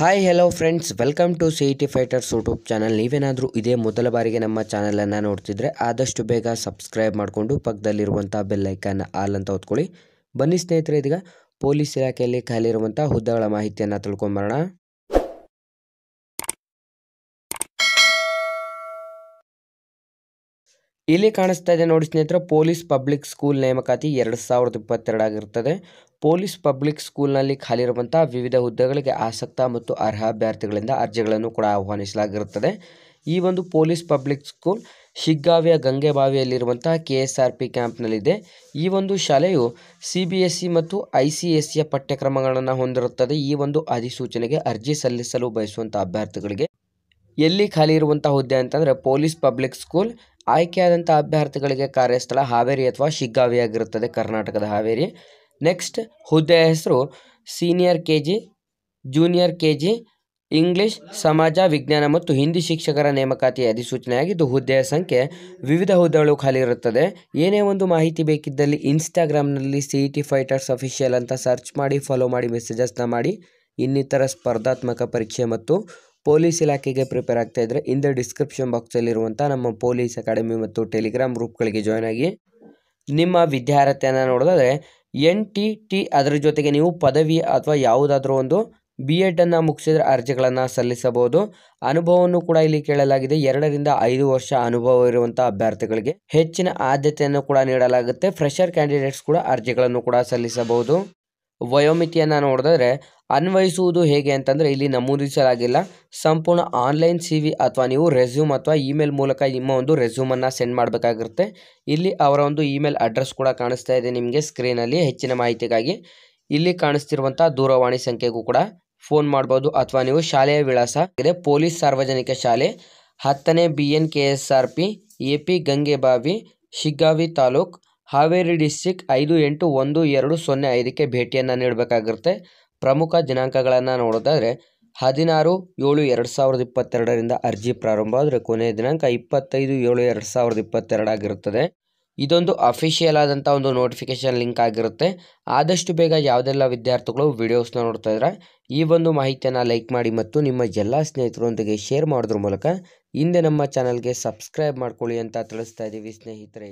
hi hello friends welcome to C E T fighters YouTube channel ನೀವೇನಾದರೂ ಇದೇ ಮೊದಲ ಬಾರಿಗೆ ನಮ್ಮ ಚಾನಲನ್ನು ನೋಡ್ತಿದ್ರೆ ಆದಷ್ಟು ಬೇಗ ಸಬ್ಸ್ಕ್ರೈಬ್ ಮಾಡಿಕೊಂಡು ಪಕ್ಕದಲ್ಲಿರುವಂಥ ಬೆಲ್ಲೈಕನ್ನು ಆಲ್ ಅಂತ ಹೊತ್ಕೊಳ್ಳಿ ಬನ್ನಿ ಸ್ನೇಹಿತರೆ ಇದೀಗ ಪೊಲೀಸ್ ಇಲಾಖೆಯಲ್ಲಿ ಖಾಲಿ ಇರುವಂಥ ಹುದ್ದೆಗಳ ಮಾಹಿತಿಯನ್ನು ತಿಳ್ಕೊಂಬರೋಣ ಇಲ್ಲಿ ಕಾಣಿಸ್ತಾ ಇದೆ ನೋಡಿ ಸ್ನೇಹಿತರೆ ಪೊಲೀಸ್ ಪಬ್ಲಿಕ್ ಸ್ಕೂಲ್ ನೇಮಕಾತಿ ಎರಡು ಸಾವಿರದ ಇಪ್ಪತ್ತೆರಡಾಗಿರ್ತದೆ ಪೊಲೀಸ್ ಪಬ್ಲಿಕ್ ಸ್ಕೂಲ್ನಲ್ಲಿ ಖಾಲಿ ಇರುವಂತಹ ವಿವಿಧ ಹುದ್ದೆಗಳಿಗೆ ಆಸಕ್ತ ಮತ್ತು ಅರ್ಹ ಅಭ್ಯರ್ಥಿಗಳಿಂದ ಅರ್ಜಿಗಳನ್ನು ಕೂಡ ಆಹ್ವಾನಿಸಲಾಗಿರುತ್ತದೆ ಈ ಒಂದು ಪೊಲೀಸ್ ಪಬ್ಲಿಕ್ ಸ್ಕೂಲ್ ಶಿಗ್ಗಾವಿಯ ಗಂಗೆಬಾವಿಯಲ್ಲಿರುವಂಥ ಕೆ ಎಸ್ ಆರ್ ಪಿ ಕ್ಯಾಂಪ್ನಲ್ಲಿದೆ ಈ ಒಂದು ಶಾಲೆಯು ಸಿ ಬಿ ಎಸ್ ಇ ಮತ್ತು ಐ ಸಿ ಎಸ್ ಸಿಯ ಪಠ್ಯಕ್ರಮಗಳನ್ನು ಹೊಂದಿರುತ್ತದೆ ಈ ಒಂದು ಅಧಿಸೂಚನೆಗೆ ಅರ್ಜಿ ಸಲ್ಲಿಸಲು ಬಯಸುವಂಥ ಅಭ್ಯರ್ಥಿಗಳಿಗೆ ಎಲ್ಲಿ ಖಾಲಿ ಇರುವಂತಹ ಹುದ್ದೆ ಅಂತಂದರೆ ಪೊಲೀಸ್ ಪಬ್ಲಿಕ್ ಸ್ಕೂಲ್ ಆಯ್ಕೆಯಾದಂಥ ಅಭ್ಯರ್ಥಿಗಳಿಗೆ ಕಾರ್ಯಸ್ಥಳ ಹಾವೇರಿ ಅಥವಾ ಶಿಗ್ಗಾವಿಯಾಗಿರುತ್ತದೆ ಕರ್ನಾಟಕದ ಹಾವೇರಿ ನೆಕ್ಸ್ಟ್ ಹುದ್ದೆಯ ಹೆಸರು senior K G junior K G English ಸಮಾಜ ವಿಜ್ಞಾನ ಮತ್ತು ಹಿಂದಿ ಶಿಕ್ಷಕರ ನೇಮಕಾತಿ ಅಧಿಸೂಚನೆಯಾಗಿದ್ದು ಹುದ್ದೆಯ ಸಂಖ್ಯೆ ವಿವಿಧ ಹುದ್ದೆಗಳು ಖಾಲಿ ಇರುತ್ತದೆ ಏನೇ ಒಂದು ಮಾಹಿತಿ ಬೇಕಿದ್ದಲ್ಲಿ ಇನ್ಸ್ಟಾಗ್ರಾಮ್ನಲ್ಲಿ ಸಿ ಟಿ ಫೈಟರ್ಸ್ ಅಫಿಷಿಯಲ್ ಅಂತ ಸರ್ಚ್ ಮಾಡಿ ಫಾಲೋ ಮಾಡಿ ಮೆಸೇಜಸ್ನ ಮಾಡಿ ಇನ್ನಿತರ ಸ್ಪರ್ಧಾತ್ಮಕ ಪರೀಕ್ಷೆ ಮತ್ತು ಪೊಲೀಸ್ ಇಲಾಖೆಗೆ ಪ್ರಿಪೇರ್ ಆಗ್ತಾ ಇದ್ರೆ ಇಂದ ಡಿಸ್ಕ್ರಿಪ್ಷನ್ ಬಾಕ್ಸಲ್ಲಿರುವಂಥ ನಮ್ಮ ಪೊಲೀಸ್ ಅಕಾಡೆಮಿ ಮತ್ತು ಟೆಲಿಗ್ರಾಮ್ ಗ್ರೂಪ್ಗಳಿಗೆ ಜಾಯ್ನ್ ಆಗಿ ನಿಮ್ಮ ವಿದ್ಯಾರ್ಹತೆಯನ್ನು ನೋಡೋದಾದರೆ ಎನ್ ಟಿ ಟಿ ಅದರ ಜೊತೆಗೆ ನೀವು ಪದವಿ ಅಥವಾ ಯಾವುದಾದ್ರೂ ಒಂದು ಬಿ ಎಡನ್ನು ಮುಗಿಸಿದ್ರೆ ಅರ್ಜಿಗಳನ್ನು ಸಲ್ಲಿಸಬಹುದು ಅನುಭವವನ್ನು ಕೂಡ ಇಲ್ಲಿ ಕೇಳಲಾಗಿದೆ ಎರಡರಿಂದ ಐದು ವರ್ಷ ಅನುಭವ ಇರುವಂಥ ಅಭ್ಯರ್ಥಿಗಳಿಗೆ ಹೆಚ್ಚಿನ ಆದ್ಯತೆಯನ್ನು ಕೂಡ ನೀಡಲಾಗುತ್ತೆ ಫ್ರೆಷರ್ ಕ್ಯಾಂಡಿಡೇಟ್ಸ್ ಕೂಡ ಅರ್ಜಿಗಳನ್ನು ಕೂಡ ಸಲ್ಲಿಸಬಹುದು ವಯೋಮಿತಿಯನ್ನು ನೋಡಿದ್ರೆ ಅನ್ವಯಿಸುವುದು ಹೇಗೆ ಅಂತಂದರೆ ಇಲ್ಲಿ ನಮೂದಿಸಲಾಗಿಲ್ಲ ಸಂಪೂರ್ಣ ಆನ್ಲೈನ್ ಸಿ ವಿ ಅಥವಾ ನೀವು ರೆಸ್ಯೂಮ್ ಅಥವಾ ಇಮೇಲ್ ಮೂಲಕ ನಿಮ್ಮ ಒಂದು ರೆಸ್ಯೂಮನ್ನು ಸೆಂಡ್ ಮಾಡಬೇಕಾಗಿರುತ್ತೆ ಇಲ್ಲಿ ಅವರ ಒಂದು ಇಮೇಲ್ ಅಡ್ರೆಸ್ ಕೂಡ ಕಾಣಿಸ್ತಾ ಇದೆ ನಿಮಗೆ ಸ್ಕ್ರೀನಲ್ಲಿ ಹೆಚ್ಚಿನ ಮಾಹಿತಿಗಾಗಿ ಇಲ್ಲಿ ಕಾಣಿಸ್ತಿರುವಂಥ ದೂರವಾಣಿ ಸಂಖ್ಯೆಗೂ ಕೂಡ ಫೋನ್ ಮಾಡ್ಬೋದು ಅಥವಾ ನೀವು ಶಾಲೆಯ ವಿಳಾಸ ಇದೆ ಪೊಲೀಸ್ ಸಾರ್ವಜನಿಕ ಶಾಲೆ ಹತ್ತನೇ B N K S R P A P Gangebavi Shiggavi taluk Haveri district ಐದು ಎಂಟು ಒಂದು ಎರಡು ಸೊನ್ನೆ ಐದಕ್ಕೆ ಭೇಟಿಯನ್ನು ನೀಡಬೇಕಾಗಿರುತ್ತೆ ಪ್ರಮುಖ ದಿನಾಂಕಗಳನ್ನು ನೋಡೋದಾದರೆ ಹದಿನಾರು ಏಳು ಎರಡು ಸಾವಿರದ ಇಪ್ಪತ್ತೆರಡರಿಂದ ಅರ್ಜಿ ಪ್ರಾರಂಭ ಆದರೆ ಕೊನೆಯ ದಿನಾಂಕ ಇಪ್ಪತ್ತೈದು ಏಳು ಎರಡು ಸಾವಿರದ ಇಪ್ಪತ್ತೆರಡಾಗಿರುತ್ತದೆ ಇದೊಂದು ಅಫಿಷಿಯಲ್ ಆದಂಥ ಒಂದು ನೋಟಿಫಿಕೇಷನ್ ಲಿಂಕ್ ಆಗಿರುತ್ತೆ ಆದಷ್ಟು ಬೇಗ ಯಾವುದೆಲ್ಲ ವಿದ್ಯಾರ್ಥಿಗಳು ವಿಡಿಯೋಸ್ನ ನೋಡ್ತಾ ಇದ್ದಾರೆ ಈ ಒಂದು ಮಾಹಿತಿಯನ್ನು ಲೈಕ್ ಮಾಡಿ ಮತ್ತು ನಿಮ್ಮ ಎಲ್ಲ ಸ್ನೇಹಿತರೊಂದಿಗೆ ಶೇರ್ ಮಾಡೋದ್ರ ಮೂಲಕ ಹಿಂದೆ ನಮ್ಮ ಚಾನಲ್ಗೆ ಸಬ್ಸ್ಕ್ರೈಬ್ ಮಾಡ್ಕೊಳ್ಳಿ ಅಂತ ತಿಳಿಸ್ತಾ ಇದ್ದೀವಿ ಸ್ನೇಹಿತರೆ